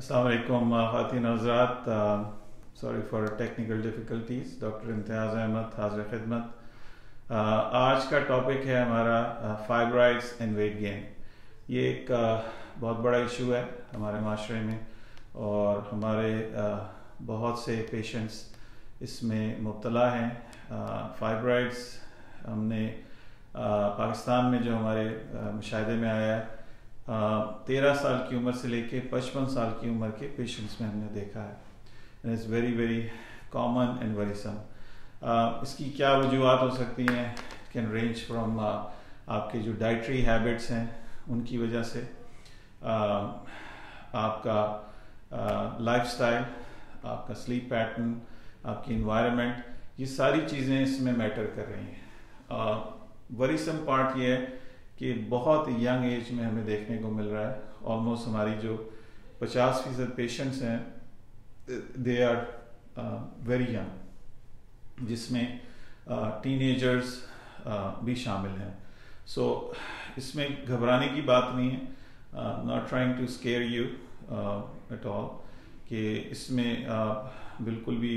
Assalamualaikum uh, Khatin sorry for technical difficulties doctor Imtiaz Ahmad हाजिर खिदमत आज का टॉपिक है हमारा फाइब्राइड्स एंड वेट गेन ये एक uh, बहुत बड़ा इशू है हमारे माशरे में और हमारे uh, बहुत से पेशेंट्स इसमें मुबतला हैं फाइब्राइड्स uh, हमने uh, पाकिस्तान में जो हमारे मुशाहे में आया है तेरह साल की उम्र से लेके पचपन साल की उम्र के पेशेंट्स में हमने देखा है and is very very common and very some इसकी क्या वजूहत हो सकती हैं कैन रेंज फ्राम आपके जो डाइट्री हैबिट्स हैं उनकी वजह से uh, आपका लाइफ uh, आपका स्लीप पैटर्न आपकी इन्वायरमेंट ये सारी चीज़ें इसमें मैटर कर रही हैं वरीसम पार्ट ये है कि बहुत यंग एज में हमें देखने को मिल रहा है ऑलमोस्ट हमारी जो 50 फीसद पेशेंट्स हैं दे आर वेरी यंग जिसमें टीनेजर्स uh, uh, भी शामिल हैं सो so, इसमें घबराने की बात नहीं है not trying to scare you at all कि इसमें आप uh, बिल्कुल भी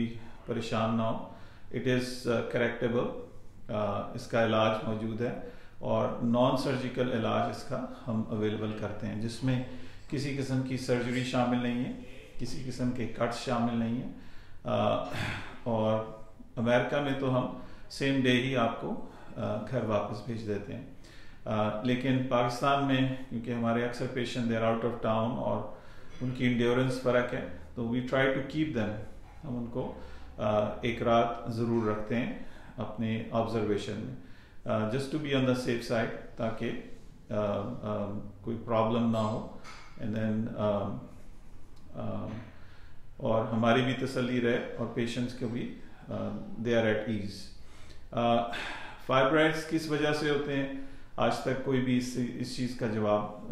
परेशान ना हो इट इज़ करेक्टेबल इसका इलाज मौजूद है और नॉन सर्जिकल इलाज इसका हम अवेलेबल करते हैं जिसमें किसी किस्म की सर्जरी शामिल नहीं है किसी किस्म के कट्स शामिल नहीं है आ, और अमेरिका में तो हम सेम डे ही आपको घर वापस भेज देते हैं आ, लेकिन पाकिस्तान में क्योंकि हमारे अक्सर patient there out of town और उनकी इंड्योरेंस फ़र्क है तो we try to keep them हम उनको आ, एक रात ज़रूर रखते हैं अपने ऑब्जर्वेशन में just to be on the safe side ताकि uh, um, कोई प्रॉब्लम ना हो एंड देन um, um, और हमारी भी तसली रहे और पेशेंट्स को भी they are at ease fibroids किस वजह से होते हैं आज तक कोई भी इस इस चीज़ का जवाब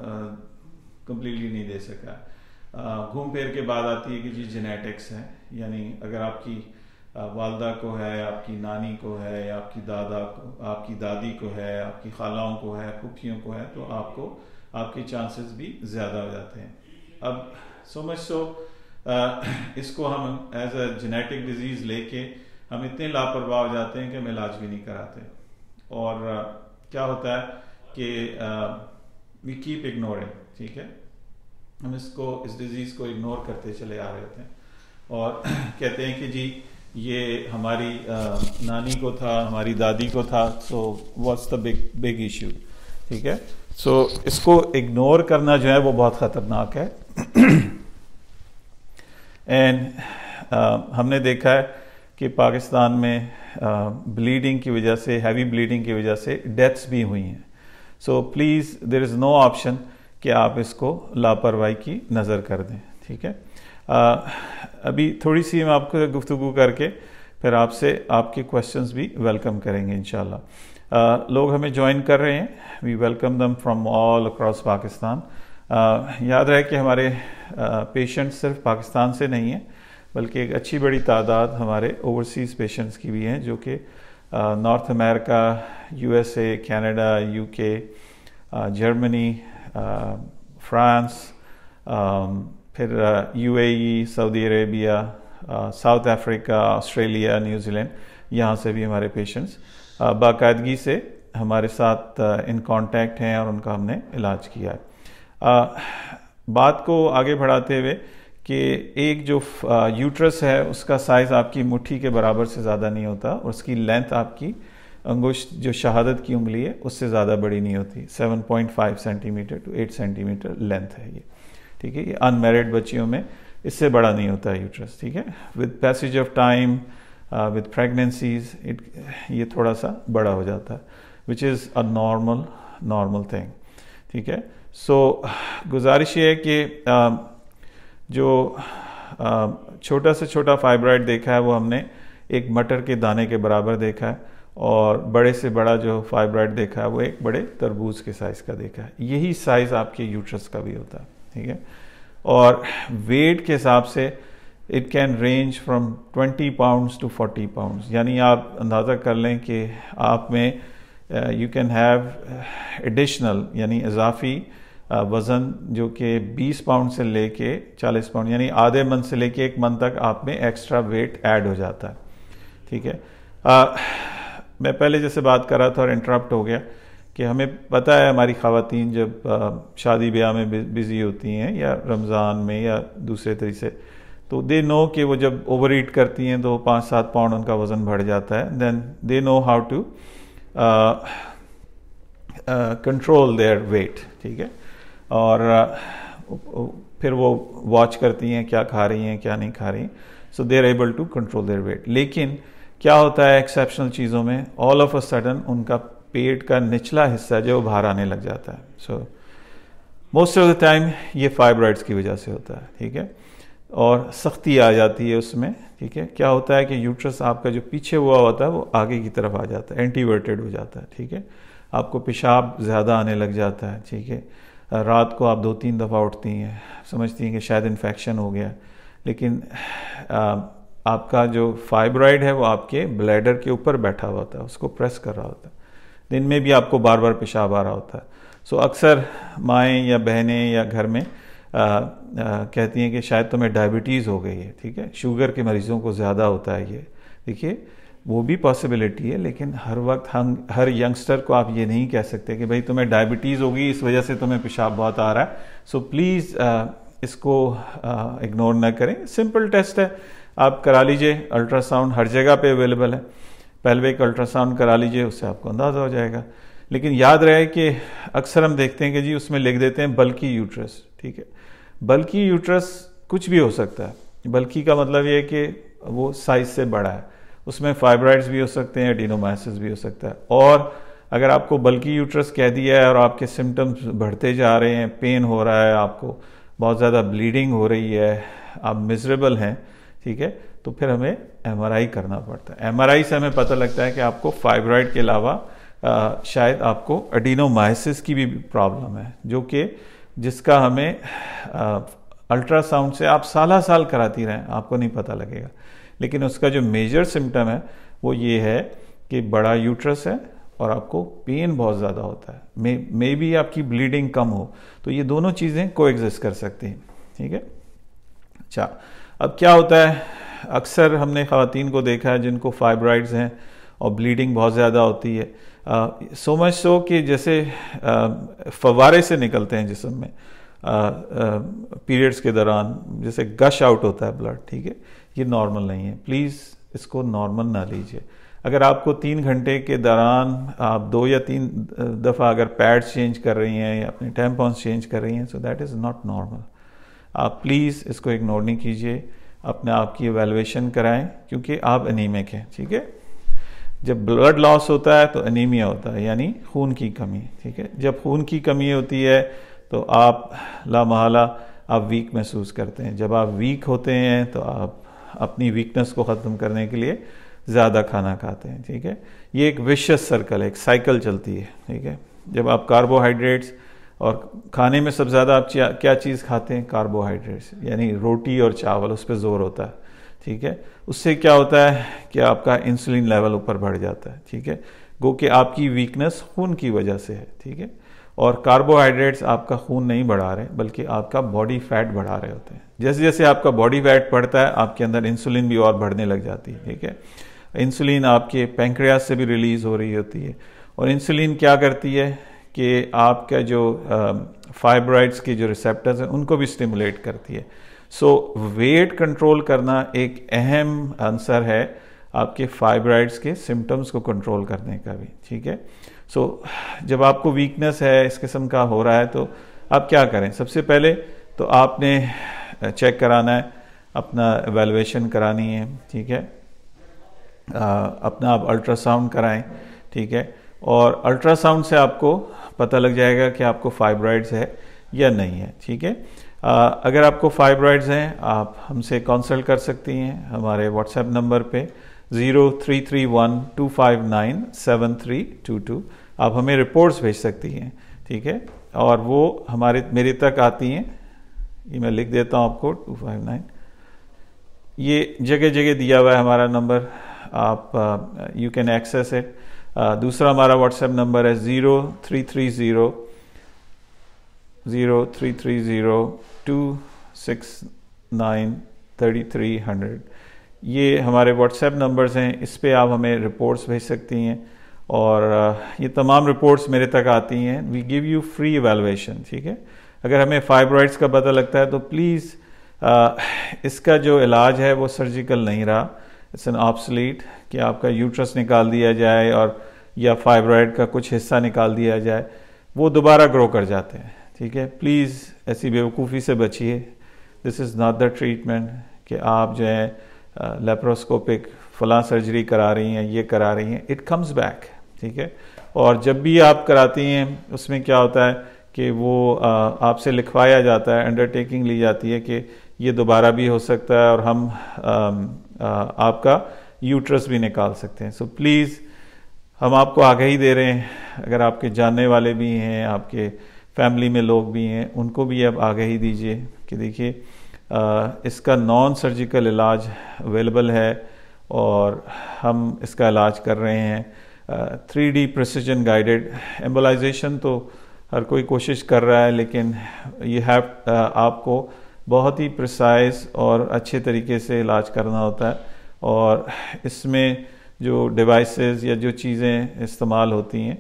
कंप्लीटली uh, नहीं दे सका uh, घूम फिर के बाद आती है कि जी जेनेटिक्स है यानी अगर आपकी वालदा को है आपकी नानी को है आपकी दादा को आपकी दादी को है आपकी खालाओं को है फुफियों को है तो आपको आपके चांसेस भी ज़्यादा हो जाते हैं अब सो मच सो इसको हम एज अ जेनेटिक डिजीज़ लेके हम इतने लापरवाह हो जाते हैं कि हम इलाज भी नहीं कराते और uh, क्या होता है कि वी कीप इग्नोरिंग ठीक है हम इसको इस डिज़ीज़ को इग्नोर करते चले आ रहे होते हैं और कहते हैं कि जी ये हमारी नानी को था हमारी दादी को था so what's the big big issue ठीक है सो so, इसको इग्नोर करना जो है वो बहुत ख़तरनाक है एंड हमने देखा है कि पाकिस्तान में ब्लीडिंग की वजह से हैवी ब्लीडिंग की वजह से डेथ्स भी हुई हैं so please there is no option कि आप इसको लापरवाही की नज़र कर दें ठीक है अभी थोड़ी सी हम आपको गुफ्तु करके फिर आपसे आपके क्वेश्चंस भी वेलकम करेंगे इन लोग हमें ज्वाइन कर रहे हैं we welcome them from all across Pakistan याद रहे कि हमारे पेशेंट्स सिर्फ पाकिस्तान से नहीं हैं बल्कि एक अच्छी बड़ी तादाद हमारे ओवरसीज़ पेशेंट्स की भी हैं जो कि north America USA Canada UK Germany France फिर UAE Saudi Arabia south Africa Australia New Zealand यहाँ से भी हमारे पेशेंट्स uh, बाकायदगी से हमारे साथ इन uh, कांटेक्ट हैं और उनका हमने इलाज किया है uh, बात को आगे बढ़ाते हुए कि एक जो यूट्रस है उसका साइज़ आपकी मुट्ठी के बराबर से ज़्यादा नहीं होता और उसकी लेंथ आपकी अंगुश जो शहादत की उंगली है उससे ज़्यादा बड़ी नहीं होती 7.5 सेंटीमीटर टू 8 सेंटीमीटर लेंथ है ये ठीक है ये अनमेरिड बच्चियों में इससे बड़ा नहीं होता है यूट्रस ठीक है with passage of time with pregnancies it ये थोड़ा सा बड़ा हो जाता है which is a normal normal thing ठीक है सो so, गुजारिश ये है कि uh, जो uh, छोटा से छोटा फाइब्राइड देखा है वो हमने एक मटर के दाने के बराबर देखा है और बड़े से बड़ा जो फाइब्राइड देखा है वो एक बड़े तरबूज के साइज़ का देखा है यही साइज़ आपके यूट्रस का भी होता है ठीक है और वेट के हिसाब से it can range from 20 pounds to 40 pounds यानी आप अंदाज़ा कर लें कि आप में यू कैन हैव एडिशनल यानी इजाफी uh, वज़न जो कि 20 पाउंड से लेके 40 पाउंड यानी आधे मंथ से लेके एक मंथ तक आप में एक्स्ट्रा वेट ऐड हो जाता है ठीक है आ, uh, मैं पहले जैसे बात कर रहा था और इंटरप्ट हो गया कि हमें पता है हमारी खातन जब शादी ब्याह में बिज़ी होती हैं या रमज़ान में या दूसरे तरीके से तो दे नो कि वो जब ओवर ईट करती हैं तो पाँच सात पाउंड उनका वज़न बढ़ जाता है then they know how to control their weight ठीक है और uh, फिर वो वॉच करती हैं क्या खा रही हैं क्या नहीं खा रही so they are able to control their weight लेकिन क्या होता है एक्सेप्शनल चीज़ों में ऑल ऑफ अ सडन उनका पेट का निचला हिस्सा जो बाहर आने लग जाता है so most of the time ये फाइब्राइड्स की वजह से होता है ठीक है और सख्ती आ जाती है उसमें ठीक है क्या होता है कि यूट्रस आपका जो पीछे हुआ होता है वो आगे की तरफ आ जाता है एंटीवर्टेड हो जाता है ठीक है आपको पेशाब ज़्यादा आने लग जाता है ठीक है रात को आप दो तीन दफ़ा उठती हैं समझती हैं कि शायद इन्फेक्शन हो गया लेकिन आ, आपका जो फाइब्राइड है वो आपके ब्लैडर के ऊपर बैठा हुआ होता है उसको प्रेस कर रहा होता है दिन में भी आपको बार बार पेशाब आ रहा होता है सो so, अक्सर माएँ या बहनें या घर में आ, आ, कहती हैं कि शायद तुम्हें डायबिटीज़ हो गई है ठीक है शुगर के मरीज़ों को ज़्यादा होता है ये देखिए वो भी पॉसिबिलिटी है लेकिन हर वक्त हम हर यंगस्टर को आप ये नहीं कह सकते कि भाई तुम्हें डायबिटीज़ होगी इस वजह से तुम्हें पेशाब बहुत आ रहा है सो so, प्लीज़ इसको इग्नोर ना करें सिंपल टेस्ट है आप करा लीजिए अल्ट्रासाउंड हर जगह पे अवेलेबल है पहले एक अल्ट्रासाउंड करा लीजिए उससे आपको अंदाज़ा हो जाएगा लेकिन याद रहे कि अक्सर हम देखते हैं कि जी उसमें लिख देते हैं बल्कि यूट्रस ठीक है बल्कि यूट्रस कुछ भी हो सकता है बल्कि का मतलब ये है कि वो साइज से बड़ा है उसमें फाइब्राइड्स भी हो सकते हैं डिनोमाइसिस भी हो सकता है और अगर आपको बल्कि यूट्रस कह दिया है और आपके सिम्टम्स बढ़ते जा रहे हैं पेन हो रहा है आपको बहुत ज़्यादा ब्लीडिंग हो रही है आप मिजरेबल हैं ठीक है तो फिर हमें एम करना पड़ता है एम से हमें पता लगता है कि आपको फाइब्रॉइड के अलावा शायद आपको अडीनोमाइसिस की भी प्रॉब्लम है जो कि जिसका हमें अल्ट्रासाउंड से आप साल साल कराती रहें आपको नहीं पता लगेगा लेकिन उसका जो मेजर सिम्टम है वो ये है कि बड़ा यूट्रस है और आपको पेन बहुत ज़्यादा होता है मे मे बी आपकी ब्लीडिंग कम हो तो ये दोनों चीज़ें को कर सकती हैं ठीक है अच्छा अब क्या होता है अक्सर हमने ख़वान को देखा है जिनको फाइब्राइड्स हैं और ब्लीडिंग बहुत ज़्यादा होती है सो मच सो कि जैसे फवारे से निकलते हैं जिसम में पीरियड्स के दौरान जैसे गश आउट होता है ब्लड ठीक है ये नॉर्मल नहीं है प्लीज़ इसको नॉर्मल ना लीजिए अगर आपको तीन घंटे के दौरान आप दो या तीन दफ़ा अगर पैड्स चेंज कर रही हैं या अपने टेम्पॉन्स चेंज कर रही हैं so that is not normal आप प्लीज़ इसको इग्नोर नहीं कीजिए अपने आप की एवेलुएशन कराएं क्योंकि आप एनीमिक हैं ठीक है जब ब्लड लॉस होता है तो अनिमिया होता है यानी खून की कमी ठीक है जब खून की कमी होती है तो आप लामहला आप वीक महसूस करते हैं जब आप वीक होते हैं तो आप अपनी वीकनेस को ख़त्म करने के लिए ज़्यादा खाना खाते हैं ठीक है ये एक विशस सर्कल है एक साइकिल चलती है ठीक है जब आप कार्बोहाइड्रेट्स और खाने में सबसे ज़्यादा आप क्या चीज़ खाते हैं कार्बोहाइड्रेट्स यानी रोटी और चावल उस पर ज़ोर होता है ठीक है उससे क्या होता है कि आपका इंसुलिन लेवल ऊपर बढ़ जाता है ठीक है गो कि आपकी वीकनेस खून की वजह से है ठीक है और कार्बोहाइड्रेट्स आपका खून नहीं बढ़ा रहे बल्कि आपका बॉडी फैट बढ़ा रहे होते हैं जैसे जैसे आपका बॉडी फैट बढ़ता है आपके अंदर इंसुलिन भी और बढ़ने लग जाती है ठीक है इंसुलिन आपके पेंक्रियाज से भी रिलीज़ हो रही होती है और इंसुलिन क्या करती है कि आपका जो फाइब्राइड्स के जो रिसेप्टर्स हैं उनको भी स्टिमुलेट करती है सो वेट कंट्रोल करना एक अहम आंसर है आपके फाइब्राइड्स के सिम्टम्स को कंट्रोल करने का भी ठीक है सो so, जब आपको वीकनेस है इस किस्म का हो रहा है तो आप क्या करें सबसे पहले तो आपने चेक कराना है अपना एवेलुएशन करानी है ठीक है आ, अपना आप अल्ट्रासाउंड कराएं ठीक है और अल्ट्रासाउंड से आपको पता लग जाएगा कि आपको फाइब्रॉइड्स है या नहीं है ठीक है अगर आपको फाइब्रॉइड्स हैं आप हमसे कंसल्ट कर सकती हैं हमारे व्हाट्सएप नंबर पे zero three three one two five nine seven three two two आप हमें रिपोर्ट्स भेज सकती हैं ठीक है और वो हमारे मेरे तक आती हैं ये मैं लिख देता हूँ आपको टू फाइव नाइन ये जगह जगह दिया हुआ है हमारा नंबर आप you can access it Uh, दूसरा हमारा व्हाट्सएप नंबर है zero three three zero zero three three zero two six nine thirty three hundred ये हमारे व्हाट्सएप नंबर्स हैं इस पर आप हमें रिपोर्ट्स भेज सकती हैं और uh, ये तमाम रिपोर्ट्स मेरे तक आती हैं we give you free evaluation ठीक है अगर हमें फाइब्रॉइड्स का पता लगता है तो प्लीज़ uh, इसका जो इलाज है वो सर्जिकल नहीं रहा इट्स एन ऑप्सलीट कि आपका यूट्रस निकाल दिया जाए और या फाइब्रॉयड का कुछ हिस्सा निकाल दिया जाए वो दोबारा ग्रो कर जाते हैं ठीक है प्लीज़ ऐसी बेवकूफ़ी से बचिए this is not the treatment कि आप जो है लेप्रोस्कोपिक फलां सर्जरी करा रही हैं ये करा रही हैं इट कम्स बैक ठीक है और जब भी आप कराती हैं उसमें क्या होता है कि वो आपसे लिखवाया जाता है अंडरटेकिंग ली जाती है कि ये दोबारा भी हो सकता है और हम आपका यूट्रस भी निकाल सकते हैं सो so, प्लीज़ हम आपको आगे ही दे रहे हैं अगर आपके जानने वाले भी हैं आपके फैमिली में लोग भी हैं उनको भी आप आगे ही दीजिए कि देखिए इसका नॉन सर्जिकल इलाज अवेलेबल है और हम इसका इलाज कर रहे हैं three D precision guided embolization तो हर कोई कोशिश कर रहा है लेकिन यू हैव आपको बहुत ही प्रिसाइज और अच्छे तरीके से इलाज करना होता है और इसमें जो डिवाइसेस या जो चीज़ें इस्तेमाल होती हैं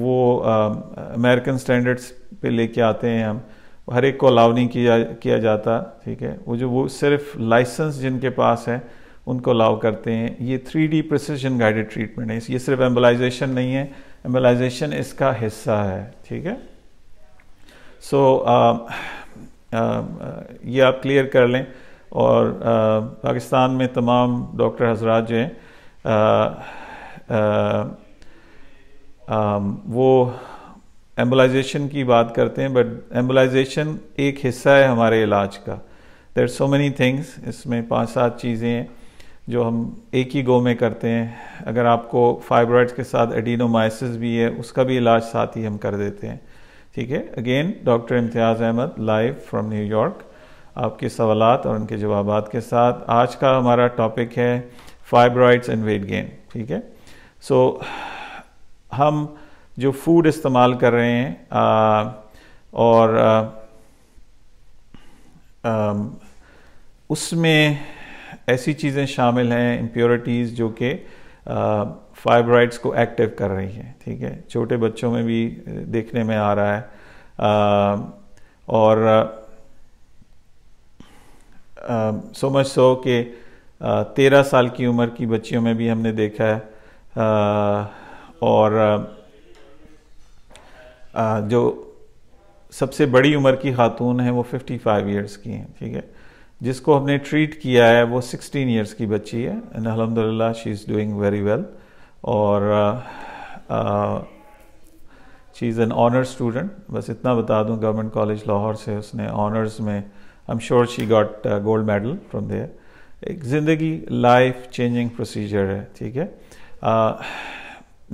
वो अमेरिकन स्टैंडर्ड्स पे लेके आते हैं हम हर एक को अलाउ नहीं किया किया जाता ठीक है वो जो वो सिर्फ लाइसेंस जिनके पास है उनको अलाउ करते हैं ये three D precision guided treatment है ये सिर्फ एम्बलाइजेशन नहीं है एम्बलाइजेशन इसका हिस्सा है ठीक है सो so, uh, ये आप क्लियर कर लें और पाकिस्तान में तमाम डॉक्टर हजरात जो हैं वो एम्बलाइजेशन की बात करते हैं बट एम्बलाइजेशन एक हिस्सा है हमारे इलाज का देर सो मैनी थिंग्स इसमें पांच सात चीज़ें हैं जो हम एक ही गो में करते हैं अगर आपको फाइब्रॉइड्स के साथ एडिनोमाइसिस भी है उसका भी इलाज साथ ही हम कर देते हैं ठीक है again doctor Imtiaz Ahmed live from New York आपके सवाल और उनके जवाब के साथ आज का हमारा टॉपिक है फाइब्रॉइड्स एंड वेट गेन ठीक है सो हम जो फूड इस्तेमाल कर रहे हैं आ, और उसमें ऐसी चीज़ें शामिल हैं इम्प्योरिटीज़ जो कि फाइब्राइड्स को एक्टिव कर रही है ठीक है छोटे बच्चों में भी देखने में आ रहा है आ, और सो मच सो कि तेरह साल की उम्र की बच्चियों में भी हमने देखा है आ, और आ, जो सबसे बड़ी उम्र की खातून है वो 55 फाइव ईयर्स की हैं ठीक है जिसको हमने ट्रीट किया है वो 16 इयर्स की बच्ची है एंड अलहमदिल्ला she is doing very well और she is an honours student बस इतना बता दूं गवर्नमेंट कॉलेज लाहौर से उसने ऑनर्स में I am sure she got gold medal from there एक ज़िंदगी लाइफ चेंजिंग प्रोसीजर है ठीक है uh,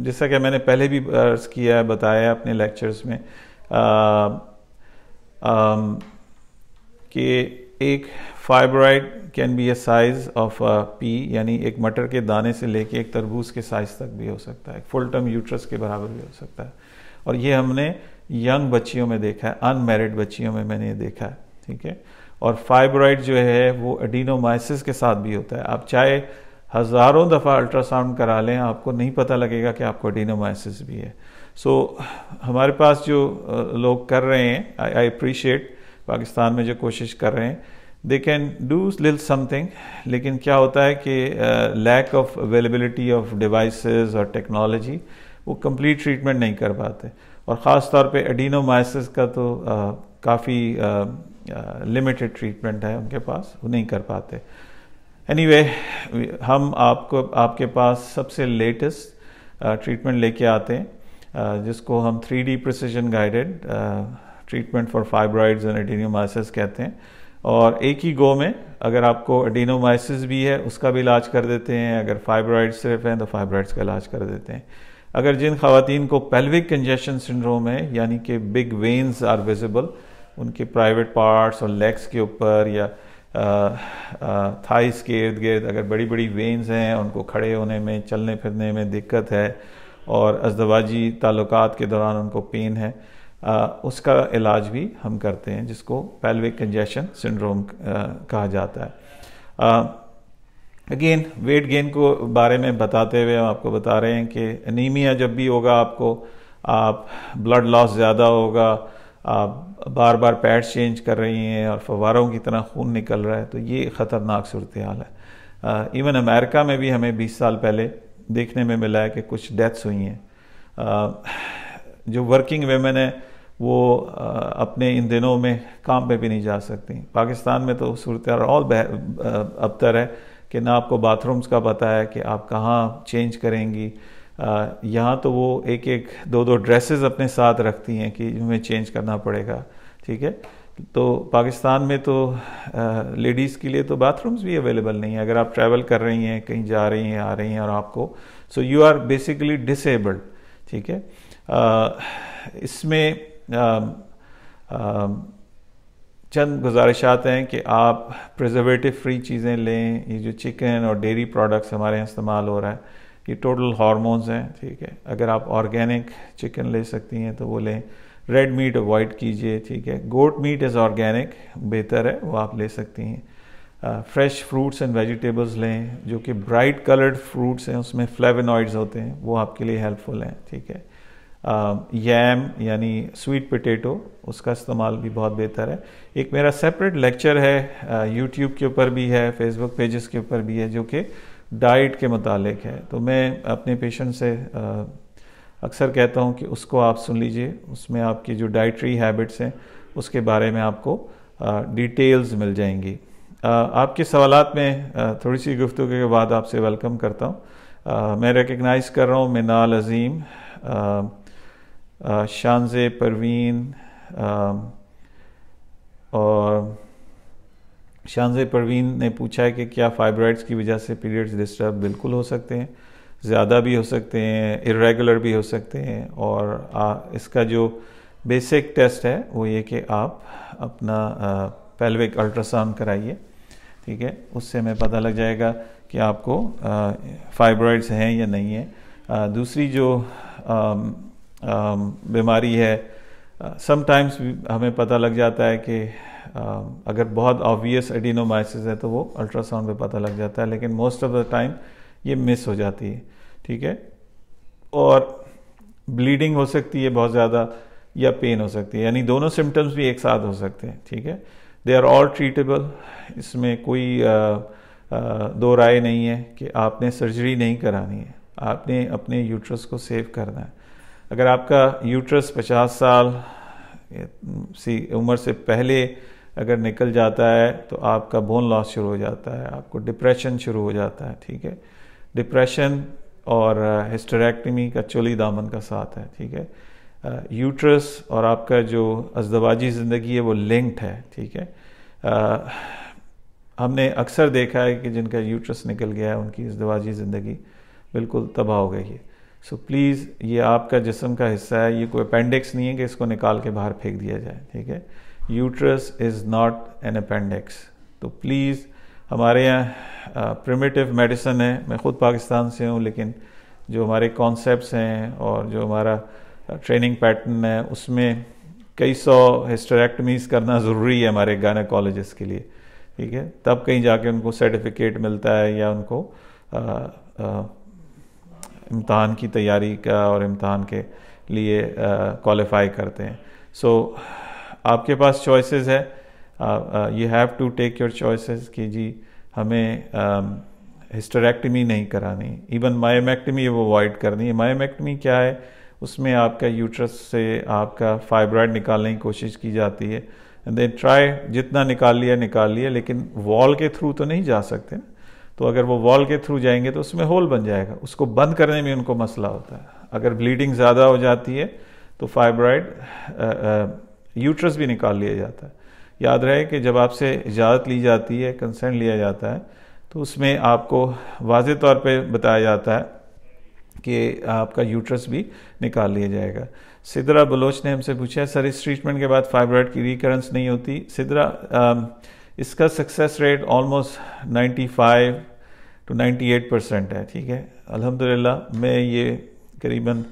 जैसा कि मैंने पहले भी अर्ज़ किया है बताया अपने लेक्चर्स में uh, um, कि एक fibroid can be a size of pea यानी एक मटर के दाने से लेके एक तरबूज के साइज तक भी हो सकता है फुल टर्म यूट्रस के बराबर भी हो सकता है और ये हमने यंग बच्चियों में देखा है अनमेरिड बच्चियों में मैंने ये देखा है ठीक है और फाइब्रॉइड जो है वो एडिनोमाइसिस के साथ भी होता है आप चाहे हज़ारों दफ़ा अल्ट्रासाउंड करा लें आपको नहीं पता लगेगा कि आपको एडिनोमाइसिस भी है सो so, हमारे पास जो लोग कर रहे हैं आई आई अप्रिशिएट पाकिस्तान में जो कोशिश कर रहे हैं they can do lil something लेकिन क्या होता है कि lack of availability of devices और टेक्नोलॉजी वो कंप्लीट ट्रीटमेंट नहीं कर पाते और ख़ास तौर पे एडिनोमाइसिस का तो काफ़ी लिमिटेड ट्रीटमेंट है उनके पास वो नहीं कर पाते एनी anyway, हम आपको आपके पास सबसे लेटेस्ट ट्रीटमेंट लेके आते हैं जिसको हम three D precision guided treatment for fibroids and adenomyosis कहते हैं और एक ही गो में अगर आपको एडीनोमाइसिस भी है उसका भी इलाज कर देते हैं अगर फाइब्रॉइड सिर्फ हैं तो फाइब्रॉइड्स का इलाज कर देते हैं अगर जिन खातन को पेल्विक कंजेशन सिंड्रोम है यानी कि बिग वेन्स आर विजिबल उनके प्राइवेट पार्ट्स और लेग्स के ऊपर या थाइस के इर्द गिर्द अगर बड़ी बड़ी वेन्स हैं उनको खड़े होने में चलने फिरने में दिक्कत है और अजदवाजी ताल्लुक के दौरान उनको पेन है उसका इलाज भी हम करते हैं जिसको पेल्विक कंजेशन सिंड्रोम कहा जाता है अगेन वेट गेन को बारे में बताते हुए हम आपको बता रहे हैं कि एनीमिया जब भी होगा आपको आप ब्लड लॉस ज़्यादा होगा आप बार बार पैड्स चेंज कर रही हैं और फवारों की तरह खून निकल रहा है तो ये ख़तरनाक सूरत हाल है इवन अमेरिका में भी हमें 20 साल पहले देखने में मिला है कि कुछ डेथ्स हुई हैं जो वर्किंग वेमेन है वो अपने इन दिनों में काम पे भी नहीं जा सकती पाकिस्तान में तो सूरत और अबतर है कि ना आपको बाथरूम्स का पता है कि आप कहाँ चेंज करेंगी यहाँ तो वो एक एक दो दो ड्रेसेस अपने साथ रखती हैं कि हमें चेंज करना पड़ेगा ठीक है तो पाकिस्तान में तो लेडीज़ के लिए तो बाथरूम्स भी अवेलेबल नहीं है अगर आप ट्रैवल कर रही हैं कहीं जा रही हैं आ रही हैं और आपको so you are basically disabled ठीक है इसमें Um, um, चंद गुजारिशात हैं कि आप प्रिजर्वेटिव फ्री चीज़ें लें ये जो चिकन और डेरी प्रोडक्ट्स हमारे यहाँ इस्तेमाल हो रहा है ये टोटल हार्मोन्स हैं ठीक है अगर आप ऑर्गेनिक चिकन ले सकती हैं तो वो लें रेड मीट अवॉइड कीजिए ठीक है गोट मीट इज़ ऑर्गेनिक बेहतर है वो आप ले सकती हैं फ्रेश फ्रूट्स एंड वेजिटेबल्स लें जो कि ब्राइट कलर्ड फ्रूट्स हैं उसमें फ्लेवनॉइड्स होते हैं वो आपके लिए हेल्पफुल हैं ठीक है यम यानी स्वीट पोटैटो उसका इस्तेमाल भी बहुत बेहतर है एक मेरा सेपरेट लेक्चर है यूट्यूब के ऊपर भी है फेसबुक पेजेस के ऊपर भी है जो कि डाइट के मुतालिक है तो मैं अपने पेशेंट से अक्सर कहता हूँ कि उसको आप सुन लीजिए उसमें आपकी जो डाइटरी हैबिट्स हैं उसके बारे में आपको डिटेल्स मिल जाएंगी आपके सवाल में थोड़ी सी गुफ्तु के बाद आपसे वेलकम करता हूँ मैं रिकगनाइज़ कर रहा हूँ मिनाल अज़ीम शानज परवीन और शानजे परवीन ने पूछा है कि क्या फाइब्रॉइड्स की वजह से पीरियड्स डिस्टर्ब बिल्कुल हो सकते हैं ज़्यादा भी हो सकते हैं इरेगुलर भी हो सकते हैं और आ, इसका जो बेसिक टेस्ट है वो ये कि आप अपना पेल्विक अल्ट्रासाउंड कराइए ठीक है उससे हमें पता लग जाएगा कि आपको फाइब्रॉइड्स हैं या नहीं है आ, दूसरी जो आ, बीमारी है समटाइम्स हमें पता लग जाता है कि अगर बहुत ऑब्वियस एडिनोमाइसिस है तो वो अल्ट्रासाउंड पे पता लग जाता है लेकिन मोस्ट ऑफ द टाइम ये मिस हो जाती है ठीक है और ब्लीडिंग हो सकती है बहुत ज़्यादा या पेन हो सकती है यानी दोनों सिम्टम्स भी एक साथ हो सकते हैं ठीक है दे आर ऑल ट्रीटेबल इसमें कोई दो राय नहीं है कि आपने सर्जरी नहीं करानी है आपने अपने यूट्रस को सेव करना है अगर आपका यूट्रस 50 साल सी उम्र से पहले अगर निकल जाता है तो आपका बोन लॉस शुरू हो जाता है आपको डिप्रेशन शुरू हो जाता है ठीक है डिप्रेशन और हिस्टोरेक्टमी uh, का चोली दामन का साथ है ठीक है यूट्रस uh, और आपका जो अजदवाजी ज़िंदगी है वो लिंक्ड है ठीक है uh, हमने अक्सर देखा है कि जिनका यूट्रस निकल गया है उनकी अजदवाजी ज़िंदगी बिल्कुल तबाह हो गई है सो so, प्लीज़ ये आपका जिसम का हिस्सा है ये कोई अपेंडिक्स नहीं है कि इसको निकाल के बाहर फेंक दिया जाए ठीक है uterus is not an appendix तो प्लीज़ हमारे यहाँ प्रिमेटिव मेडिसन है मैं ख़ुद पाकिस्तान से हूँ लेकिन जो हमारे कॉन्सेप्ट हैं और जो हमारा ट्रेनिंग पैटर्न है उसमें कई सौ हिस्टोरेक्टमीज करना ज़रूरी है हमारे गायनाकोलॉजिस्ट के लिए ठीक है तब कहीं जाके उनको सर्टिफिकेट मिलता है या उनको आ, आ, इम्तहान की तैयारी का और इम्तहान के लिए क्वालिफाई करते हैं सो so, आपके पास चॉइसेस है you have to take your choices कि जी हमें uh, नहीं करानी इवन मायोमेक्टमी वो अवॉइड करनी है मायोमेक्टमी क्या है उसमें आपका यूट्रस से आपका फाइब्राइड निकालने की कोशिश की जाती है एंड देन ट्राई जितना निकाल लिया निकाल लिया लेकिन वॉल के थ्रू तो नहीं जा सकते ना तो अगर वो वॉल के थ्रू जाएंगे तो उसमें होल बन जाएगा उसको बंद करने में उनको मसला होता है अगर ब्लीडिंग ज़्यादा हो जाती है तो फाइब्राइड यूट्रस भी निकाल लिया जाता है याद रहे कि जब आपसे इजाज़त ली जाती है कंसेंट लिया जाता है तो उसमें आपको वाज तौर पर बताया जाता है कि आपका यूट्रस भी निकाल लिया जाएगा सिदरा बलोच ने हमसे पूछा सर इस ट्रीटमेंट के बाद फाइब्राइड की रिकरेंस नहीं होती सिदरा इसका success rate almost 95 to 98 percent है ठीक है अल्हम्दुलिल्लाह मैं ये करीबन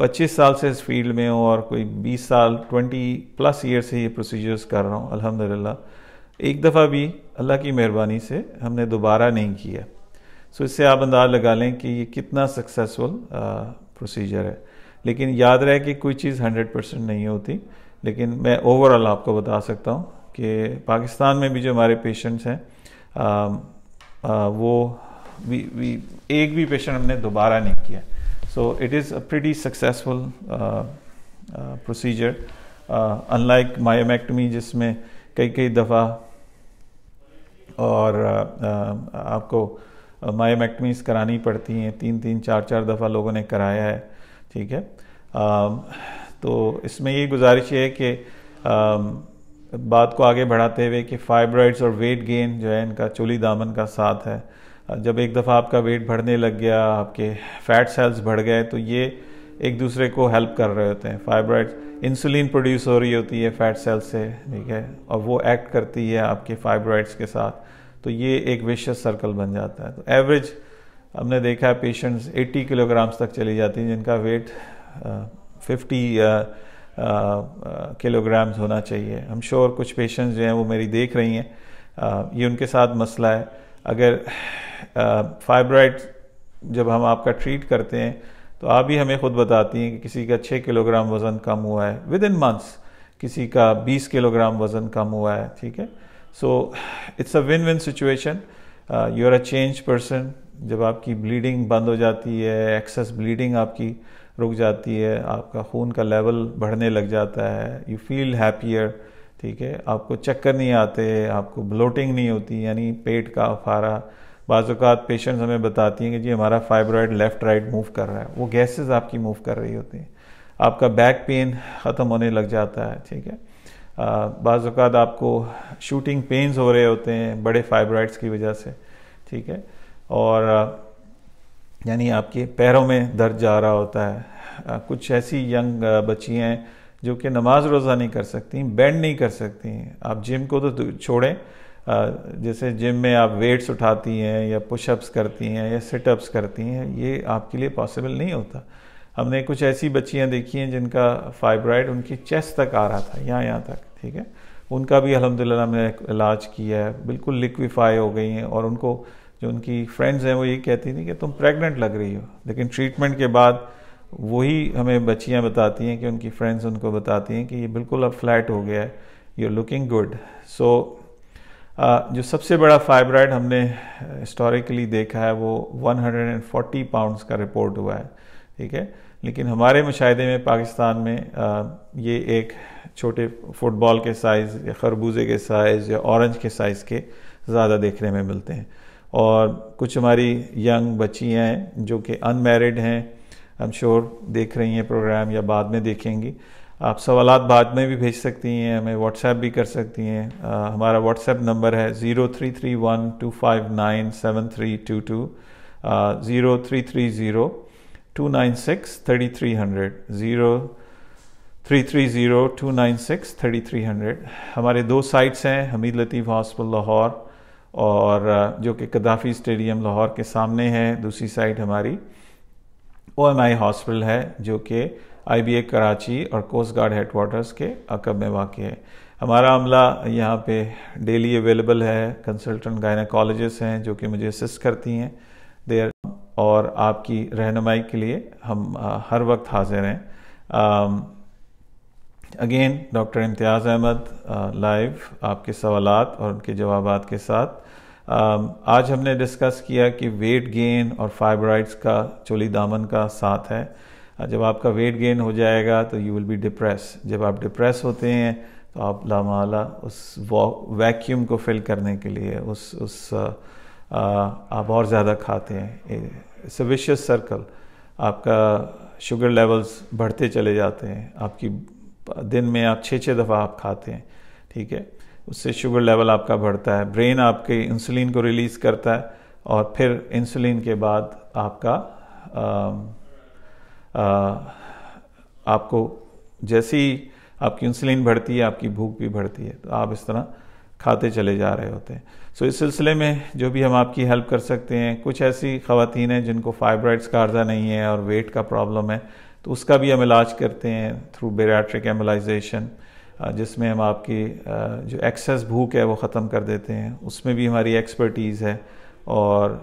पच्चीस साल से इस फील्ड में हूँ और कोई बीस साल ट्वेंटी प्लस ईयर से ये प्रोसीजर्स कर रहा हूँ अल्हम्दुलिल्लाह एक दफ़ा भी अल्लाह की मेहरबानी से हमने दोबारा नहीं किया सो इससे आप अंदाज लगा लें कि ये कितना सक्सेसफुल प्रोसीजर है लेकिन याद रहे कि कोई चीज़ हंड्रेड परसेंट नहीं होती लेकिन मैं ओवरऑल आपको बता सकता हूँ कि पाकिस्तान में भी जो हमारे पेशेंट्स हैं वो वी वी एक भी पेशेंट हमने दोबारा नहीं किया so it is a pretty successful procedure unlike myomectomy जिसमें कई कई दफ़ा और uh, आपको मायोमेक्टमीज करानी पड़ती हैं तीन तीन चार चार दफ़ा लोगों ने कराया है ठीक है uh, तो इसमें ये गुजारिश है कि बात को आगे बढ़ाते हुए कि फाइब्राइड्स और वेट गेन जो है इनका चोली दामन का साथ है जब एक दफ़ा आपका वेट बढ़ने लग गया आपके फैट सेल्स बढ़ गए तो ये एक दूसरे को हेल्प कर रहे होते हैं फाइब्राइड्स इंसुलिन प्रोड्यूस हो रही होती है फैट सेल से ठीक है और वो एक्ट करती है आपके फाइब्राइड्स के साथ तो ये एक विशेष सर्कल बन जाता है तो एवरेज हमने देखा है पेशेंट्स 80 किलोग्राम्स तक चली जाती हैं जिनका weight fifty kilograms uh, uh, होना चाहिए हम श्योर कुछ पेशेंट्स जो हैं वो मेरी देख रही हैं uh, ये उनके साथ मसला है अगर फाइब्राइड जब हम आपका ट्रीट करते हैं तो आप ही हमें खुद बताती हैं कि किसी का छः किलोग्राम वज़न कम हुआ है विद इन मंथ्स किसी का बीस किलोग्राम वज़न कम हुआ है ठीक है so it's a win win situation you are a change person जब आपकी ब्लीडिंग बंद हो जाती है एक्सेस ब्लीडिंग आपकी रुक जाती है आपका खून का लेवल बढ़ने लग जाता है यू फील हैप्पियर ठीक है आपको चक्कर नहीं आते आपको ब्लोटिंग नहीं होती यानी पेट का फारा बाज़ात पेशेंट्स हमें बताती हैं कि जी हमारा फाइब्रॉइड लेफ़्ट राइट मूव कर रहा है वो गैसेस आपकी मूव कर रही होती हैं आपका बैक पेन ख़त्म होने लग जाता है ठीक है बाज़ात आपको शूटिंग पेन्स हो रहे होते हैं बड़े फाइब्रॉइड्स की वजह से ठीक है और यानी आपके पैरों में दर्द जा रहा होता है कुछ ऐसी यंग बच्ची हैं जो कि नमाज रोज़ा नहीं कर सकती बैंड नहीं कर सकती आप जिम को तो छोड़ें जैसे जिम में आप वेट्स उठाती हैं या पुशअप्स करती हैं या सिटअप्स करती हैं ये आपके लिए पॉसिबल नहीं होता हमने कुछ ऐसी बच्चियाँ देखी हैं जिनका फाइब्राइड उनकी चेस्ट तक आ रहा था यहाँ यहाँ तक ठीक है उनका भी अलहमदिल्ला हमने इलाज किया है बिल्कुल लिक्विफाई हो गई हैं और उनको जो उनकी फ्रेंड्स हैं वो यही कहती थी कि तुम प्रेग्नेंट लग रही हो लेकिन ट्रीटमेंट के बाद वही हमें बच्चियाँ बताती हैं कि उनकी फ्रेंड्स उनको बताती हैं कि ये बिल्कुल अब फ्लैट हो गया है यू लुकिंग गुड सो जो सबसे बड़ा फाइब्राइड हमने हिस्टोरिकली देखा है वो 140 पाउंड्स का रिपोर्ट हुआ है ठीक है लेकिन हमारे मुशाहदे में पाकिस्तान में आ, ये एक छोटे फुटबॉल के साइज़ या खरबूजे के साइज़ या ऑरेंज के साइज़ के ज़्यादा देखने में मिलते हैं और कुछ हमारी यंग बच्चियाँ हैं जो कि अनमेरिड हैं हम श्योर देख रही हैं प्रोग्राम या बाद में देखेंगी आप सवाल बाद में भी भेज सकती हैं हमें व्हाट्सएप भी कर सकती हैं हमारा व्हाट्सएप नंबर है zero three three one two five nine seven three two two zero three three zero two nine six thirty three hundred zero three three zero two nine six thirty three hundred हमारे दो sites हैं हमीद लतीफ़ hospital Lahore और जो कि कदाफ़ी stadium Lahore के सामने है दूसरी साइड हमारी ओ एम आई हॉस्पिटल है जो कि आई बी ए कराची और कोस्ट गार्ड हेडकोार्टर्स के अकब में वाक़ है हमारा अमला यहाँ पे डेली अवेलेबल है कंसल्टेंट गायनाकोलॉजिस्ट हैं जो कि मुझे असिस्ट करती हैं देर और आपकी रहनुमाई के लिए हम आ, हर वक्त हाजिर हैं again doctor Imtiaz Ahmed live आपके सवालत और उनके जवाब के साथ Um, आज हमने डिस्कस किया कि वेट गेन और फाइब्राइड्स का चोली दामन का साथ है uh, जब आपका वेट गेन हो जाएगा तो यू विल बी डिप्रेस जब आप डिप्रेस होते हैं तो आप लामाला उस वैक्यूम को फिल करने के लिए उस उस आ, uh, uh, आप और ज़्यादा खाते हैं इट्स विशियस सर्कल आपका शुगर लेवल्स बढ़ते चले जाते हैं आपकी दिन में आप छः छः दफ़ा आप खाते हैं ठीक है उससे शुगर लेवल आपका बढ़ता है ब्रेन आपके इंसुलिन को रिलीज़ करता है और फिर इंसुलिन के बाद आपका आ, आ, आपको जैसी आपकी इंसुलिन बढ़ती है आपकी भूख भी बढ़ती है तो आप इस तरह खाते चले जा रहे होते हैं सो so, इस सिलसिले में जो भी हम आपकी हेल्प कर सकते हैं कुछ ऐसी खातन हैं जिनको फाइब्राइड्स का अर्जा नहीं है और वेट का प्रॉब्लम है तो उसका भी हम इलाज करते हैं थ्रू बेराट्रिक एम्बलाइजेशन जिसमें हम आपकी जो एक्सेस भूख है वो ख़त्म कर देते हैं उसमें भी हमारी एक्सपर्टीज़ है और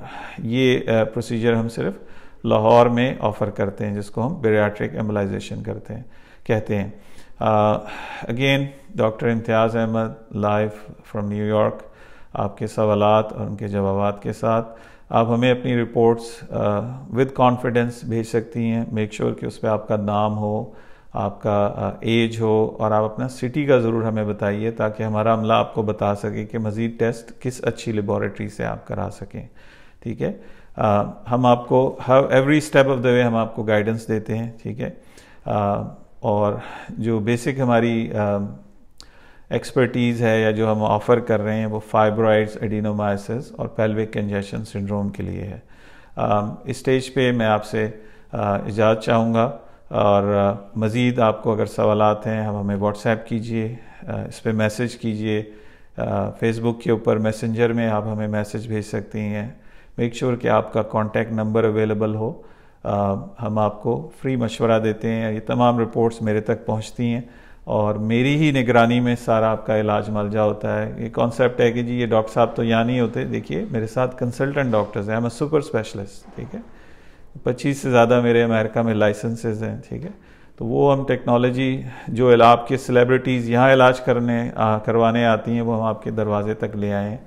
ये प्रोसीजर हम सिर्फ लाहौर में ऑफ़र करते हैं जिसको हम बेरियाट्रिक एम्बलाइजेशन करते हैं कहते हैं again doctor Imtiaz Ahmed live from New York आपके सवालात और उनके जवाब के साथ आप हमें अपनी रिपोर्ट्स विद कॉन्फिडेंस भेज सकती हैं मेक श्योर sure कि उस पर आपका नाम हो आपका एज हो और आप अपना सिटी का ज़रूर हमें बताइए ताकि हमारा अमला आपको बता सके कि मज़ीद टेस्ट किस अच्छी लेबॉरेटरी से आप करा सकें ठीक है हम आपको हर every step of the way हम आपको गाइडेंस देते हैं ठीक है और जो बेसिक हमारी एक्सपर्टीज़ है या जो हम ऑफ़र कर रहे हैं वो फाइब्रॉइड्स एडिनोमाइसिस और पेल्विक कंजेशन सिंड्रोम के लिए है स्टेज पे मैं आपसे इजाज़त चाहूँगा और मज़ीद आपको अगर सवाल हैं हम हमें व्हाट्सएप कीजिए इस पर मैसेज कीजिए फेसबुक के ऊपर मैसेंजर में आप हमें मैसेज भेज सकती हैं मेक श्योर sure कि आपका कॉन्टैक्ट नंबर अवेलेबल हो आ, हम आपको फ्री मशवरा देते हैं ये तमाम रिपोर्ट्स मेरे तक पहुंचती हैं और मेरी ही निगरानी में सारा आपका इलाज मलजा होता है ये कॉन्सेप्ट है कि जी ये डॉक्टर साहब तो यहाँ नहीं होते देखिए मेरे साथ कंसल्टेंट डॉक्टर्स हैं मैं सुपर स्पेशलिस्ट ठीक है पच्चीस से ज़्यादा मेरे अमेरिका में लाइसेंसेज हैं ठीक है तो वो हम टेक्नोलॉजी जो आपके सेलिब्रिटीज़ यहाँ इलाज करने आ, करवाने आती हैं वो हम आपके दरवाजे तक ले आएँ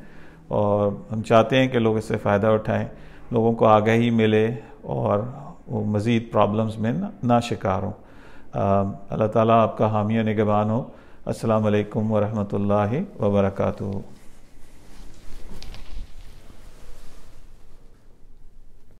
और हम चाहते हैं कि लोग इससे फ़ायदा उठाएं लोगों को आगाही मिले और वो मज़ीद प्रॉब्लम्स में ना, ना शिकार हों अल्लाह ताला आपका हामिया निगबान हो अस्सलाम वालेकुम वरहमतुल्लाहि वबरकatuh